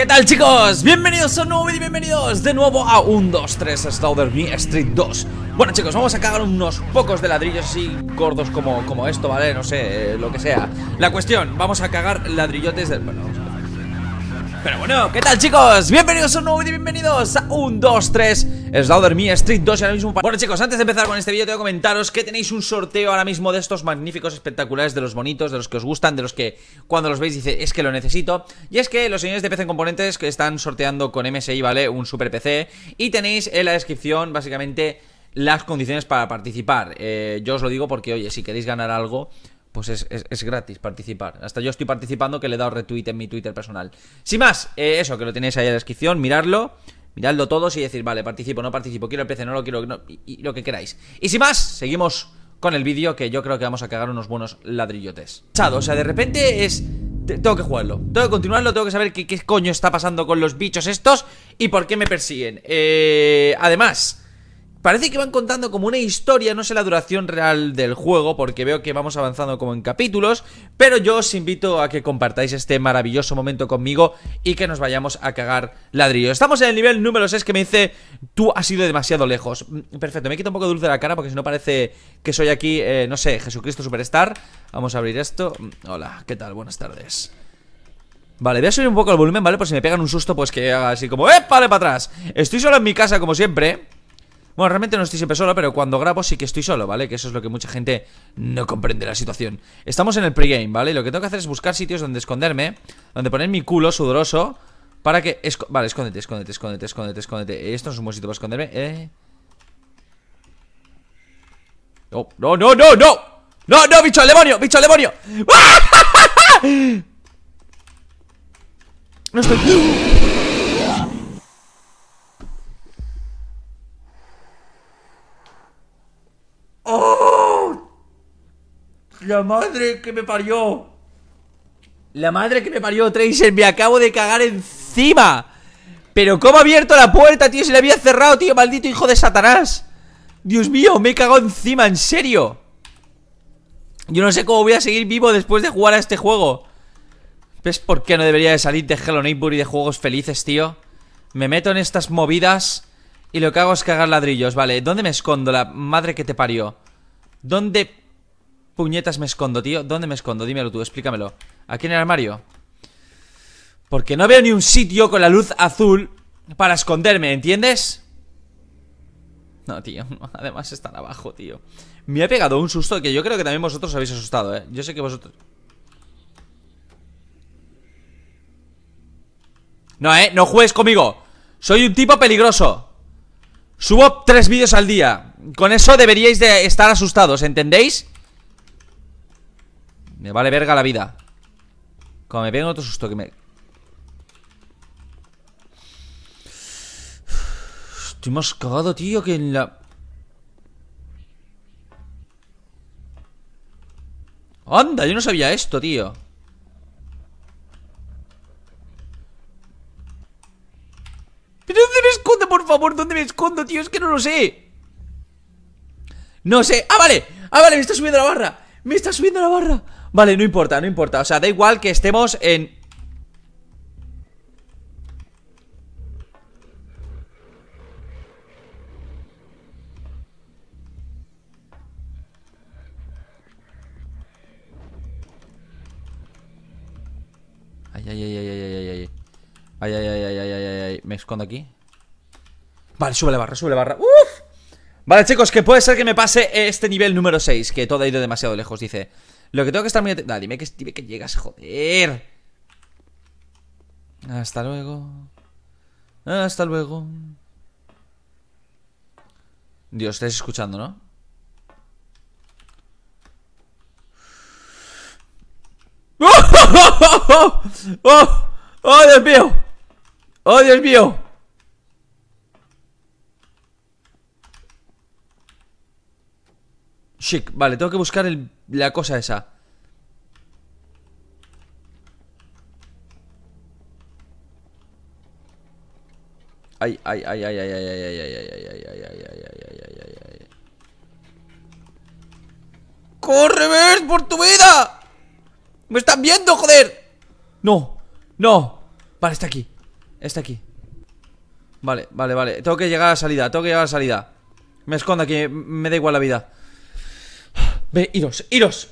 ¿Qué tal chicos? Bienvenidos a un nuevo vídeo y bienvenidos de nuevo a 1, 2, 3 Stauder Me Street 2 Bueno chicos, vamos a cagar unos pocos de ladrillos así gordos como, como esto, ¿vale? No sé, eh, lo que sea La cuestión, vamos a cagar ladrillotes del... Bueno, pero bueno, ¿qué tal chicos? Bienvenidos a un nuevo vídeo, bienvenidos a un 2, 3 Slaughter Me Street 2 ahora mismo Bueno chicos, antes de empezar con este vídeo tengo que comentaros que tenéis un sorteo ahora mismo de estos magníficos espectaculares De los bonitos, de los que os gustan, de los que cuando los veis dice es que lo necesito Y es que los señores de PC en Componentes que están sorteando con MSI, ¿vale? Un super PC Y tenéis en la descripción básicamente las condiciones para participar eh, Yo os lo digo porque, oye, si queréis ganar algo pues es, es, gratis participar. Hasta yo estoy participando que le he dado retweet en mi Twitter personal. Sin más, eh, eso, que lo tenéis ahí en la descripción, mirarlo, miradlo todos y decir, vale, participo, no participo, quiero el PC, no lo quiero, y, lo que queráis. Y sin más, seguimos con el vídeo que yo creo que vamos a cagar unos buenos ladrillotes. Chado, O sea, de repente es... Tengo que jugarlo, tengo que continuarlo, tengo que saber qué, coño está pasando con los bichos estos y por qué me persiguen. Eh, además... Parece que van contando como una historia, no sé la duración real del juego, porque veo que vamos avanzando como en capítulos, pero yo os invito a que compartáis este maravilloso momento conmigo y que nos vayamos a cagar ladrillo. Estamos en el nivel número 6 que me dice, tú has ido demasiado lejos. Mm, perfecto, me quito un poco de dulce de la cara porque si no parece que soy aquí, eh, no sé, Jesucristo Superstar. Vamos a abrir esto. Mm, hola, ¿qué tal? Buenas tardes. Vale, voy a subir un poco el volumen, ¿vale? Por si me pegan un susto, pues que haga así como ¡Eh, vale, para atrás! Estoy solo en mi casa, como siempre, bueno, realmente no estoy siempre solo, pero cuando grabo sí que estoy solo, ¿vale? Que eso es lo que mucha gente no comprende la situación. Estamos en el pregame, ¿vale? lo que tengo que hacer es buscar sitios donde esconderme, donde poner mi culo sudoroso para que... vale, escóndete, escóndete, escóndete, escóndete, escóndete. Esto no es un buen sitio para esconderme. Eh... No, no, no, no, no. No, bicho al demonio, bicho al demonio. No estoy... La madre que me parió. La madre que me parió, Tracer. Me acabo de cagar encima. Pero ¿cómo ha abierto la puerta, tío? Se la había cerrado, tío. Maldito hijo de Satanás. Dios mío, me he cagado encima, en serio. Yo no sé cómo voy a seguir vivo después de jugar a este juego. ¿Ves por qué no debería de salir de Hello Neighbor y de juegos felices, tío? Me meto en estas movidas y lo que hago es cagar ladrillos, vale. ¿Dónde me escondo, la madre que te parió? ¿Dónde puñetas me escondo, tío? ¿Dónde me escondo? Dímelo tú, explícamelo Aquí en el armario Porque no veo ni un sitio con la luz azul Para esconderme, ¿entiendes? No, tío, además están abajo, tío Me ha pegado un susto que yo creo que también vosotros habéis asustado, ¿eh? Yo sé que vosotros... No, ¿eh? No juegues conmigo Soy un tipo peligroso Subo tres vídeos al día Con eso deberíais de estar asustados, ¿entendéis? Me vale verga la vida Como me peguen otro susto que me... Estoy más cagado, tío, que en la... ¡Anda! Yo no sabía esto, tío ¿Pero dónde me escondo, por favor? ¿Dónde me escondo, tío? Es que no lo sé No sé ¡Ah, vale! ¡Ah, vale! Me está subiendo la barra ¡Me está subiendo la barra! Vale, no importa, no importa O sea, da igual que estemos en... Ay, ay, ay, ay, ay, ay, ay Ay, ay, ay, ay, ay, ay, ay Me escondo aquí Vale, sube la barra, sube la barra ¡Uf! Vale, chicos, que puede ser que me pase este nivel número 6 Que todo ha ido demasiado lejos, dice lo que tengo que estar muy atento. Ah, dime que, dime que llegas, joder. Hasta luego. Hasta luego. Dios, estáis escuchando, ¿no? ¡Oh, oh, oh Dios mío! ¡Oh, Dios mío! Chic, vale, tengo que buscar el la cosa esa. Ay, ay, ay, ay, ay, ay, ay, ay, ay, ay, ay, ay, ay, ay, ay, ay, ay, ay, ¡Corre, Bert, por tu vida! ¡Me están viendo, joder! No, no Vale, está aquí, está aquí Vale, vale, vale, tengo que llegar a la salida Tengo que llegar a la salida Me escondo aquí, me da igual la vida Ve, iros, iros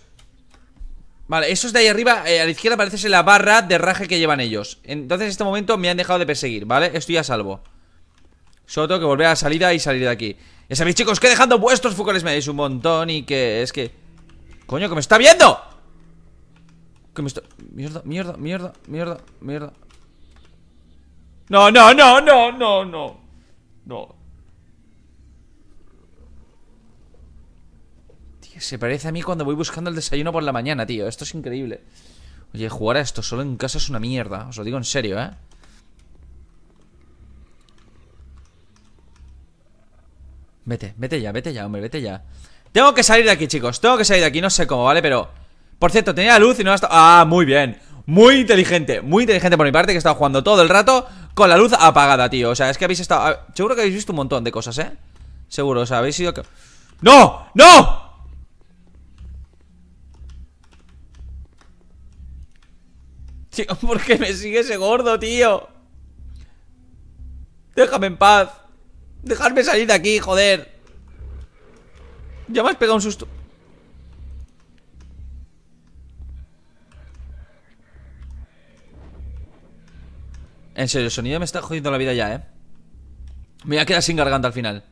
Vale, esos de ahí arriba, eh, a la izquierda parece ser la barra de raje que llevan ellos Entonces en este momento me han dejado de perseguir, ¿vale? Estoy a salvo Solo tengo que volver a la salida y salir de aquí Ya sabéis chicos que dejando vuestros focales me dais un montón Y que es que... Coño, que me está viendo Que me está... Mierda, mierda, mierda, mierda, mierda No, no, no, no, no, no No se parece a mí cuando voy buscando el desayuno por la mañana, tío. Esto es increíble. Oye, jugar a esto solo en casa es una mierda. Os lo digo en serio, ¿eh? Vete, vete ya, vete ya, hombre, vete ya Tengo que salir de aquí, chicos Tengo que salir de aquí, no sé cómo, ¿vale? Pero, por cierto, tenía luz y no ha estado. Ah, muy bien Muy inteligente, muy inteligente por mi parte Que he estado jugando todo el rato con la luz apagada, tío O sea, es que habéis estado... Ah, seguro que habéis visto un montón de cosas, ¿eh? Seguro, o sea, habéis sido... ¡No! ¡No! ¿por qué me sigue ese gordo, tío? Déjame en paz Dejarme salir de aquí, joder Ya me has pegado un susto En serio, el sonido me está jodiendo la vida ya, eh Me voy a quedar sin garganta al final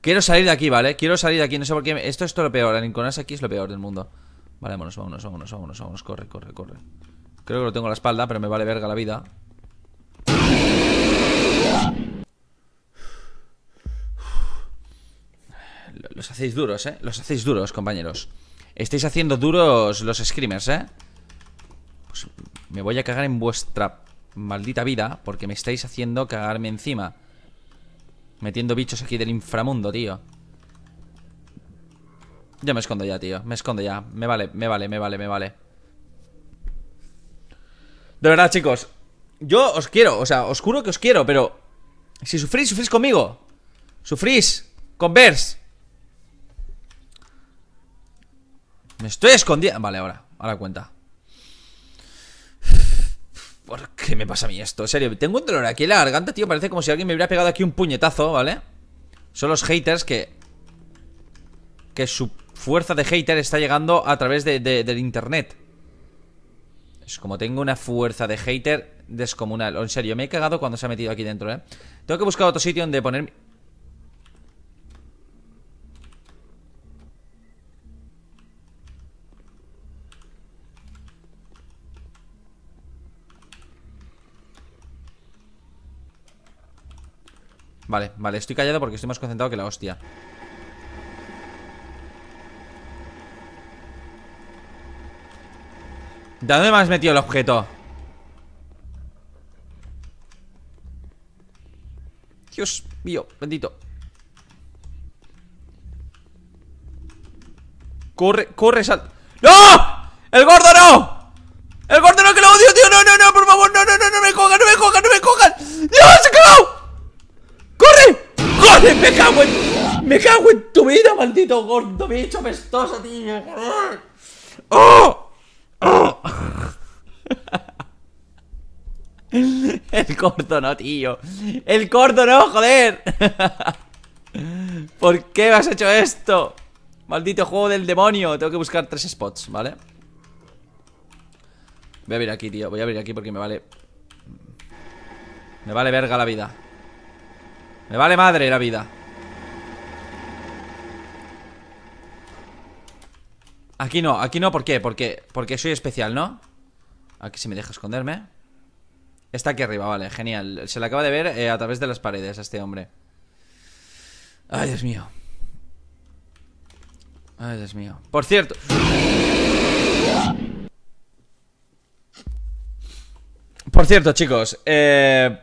Quiero salir de aquí, ¿vale? Quiero salir de aquí, no sé por qué Esto es todo lo peor, es aquí es lo peor del mundo Vale, vámonos, vámonos, vámonos, vámonos, vámonos Corre, corre, corre Creo que lo tengo a la espalda, pero me vale verga la vida. Los hacéis duros, ¿eh? Los hacéis duros, compañeros. Estáis haciendo duros los screamers, ¿eh? Pues me voy a cagar en vuestra maldita vida porque me estáis haciendo cagarme encima. Metiendo bichos aquí del inframundo, tío. Yo me escondo ya, tío. Me escondo ya. Me vale, me vale, me vale, me vale. De verdad, chicos, yo os quiero, o sea, os juro que os quiero, pero si sufrís, sufrís conmigo. Sufrís converse Me estoy escondiendo. Vale, ahora, ahora cuenta. ¿Por qué me pasa a mí esto? En serio, tengo un dolor aquí en la garganta, tío. Parece como si alguien me hubiera pegado aquí un puñetazo, ¿vale? Son los haters que. Que su fuerza de hater está llegando a través del internet. Es como tengo una fuerza de hater descomunal. en serio, me he cagado cuando se ha metido aquí dentro, ¿eh? Tengo que buscar otro sitio donde ponerme. Vale, vale, estoy callado porque estoy más concentrado que la hostia dónde me has metido el objeto? Dios mío, bendito Corre, corre, sal ¡No! ¡El gordo no! ¡El gordo no, que lo odio, tío! ¡No, no, no! ¡Por favor! ¡No, no, no! ¡No me cojan! ¡No me cojan! ¡No me cojan! ¡Dios, se cagado! ¡Corre! ¡Corre! ¡Me cago en... ¡Me cago en tu vida, maldito gordo! ¡Me he hecho pestoso, tío! ¡Oh! El corto no, tío. El corto no, joder. ¿Por qué me has hecho esto? Maldito juego del demonio. Tengo que buscar tres spots, ¿vale? Voy a abrir aquí, tío. Voy a abrir aquí porque me vale... Me vale verga la vida. Me vale madre la vida. Aquí no, aquí no, ¿por qué? Porque, porque soy especial, ¿no? Aquí se me deja esconderme Está aquí arriba, vale, genial. Se le acaba de ver eh, a través de las paredes a este hombre. Ay, Dios mío. Ay, Dios mío. Por cierto. Por cierto, chicos, eh,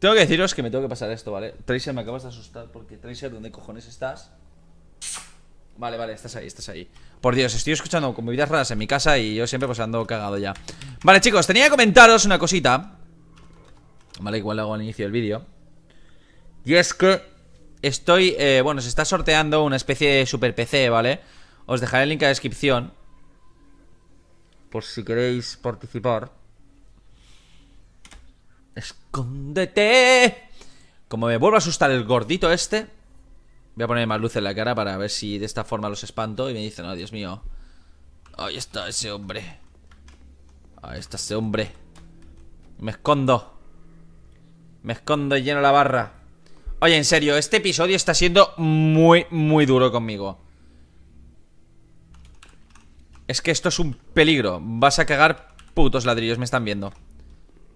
Tengo que deciros que me tengo que pasar esto, ¿vale? Tracer, me acabas de asustar porque Tracer, ¿dónde cojones estás? Vale, vale, estás ahí, estás ahí Por Dios, estoy escuchando movidas raras en mi casa Y yo siempre pues ando cagado ya Vale, chicos, tenía que comentaros una cosita Vale, igual lo hago al inicio del vídeo Y es que Estoy, eh, bueno, se está sorteando Una especie de super PC, ¿vale? Os dejaré el link en la descripción Por si queréis participar Escóndete Como me vuelvo a asustar el gordito este Voy a poner más luz en la cara para ver si de esta forma los espanto y me dicen, no, Dios mío. Ahí está ese hombre. Ahí está ese hombre. Me escondo. Me escondo y lleno la barra. Oye, en serio, este episodio está siendo muy, muy duro conmigo. Es que esto es un peligro. Vas a cagar putos ladrillos, Me están viendo,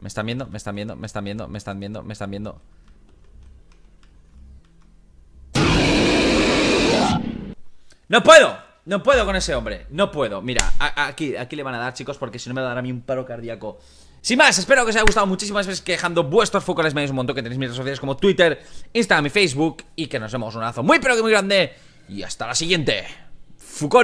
me están viendo, me están viendo, me están viendo, me están viendo. Me están viendo. ¡No puedo! No puedo con ese hombre, no puedo Mira, aquí, aquí le van a dar chicos porque si no me va a dar a mí un paro cardíaco sin más, espero que os haya gustado muchísimas veces quejando vuestros focales dais un montón que tenéis mis redes sociales como Twitter, Instagram y Facebook y que nos vemos un abrazo muy pero que muy grande y hasta la siguiente. Fucón.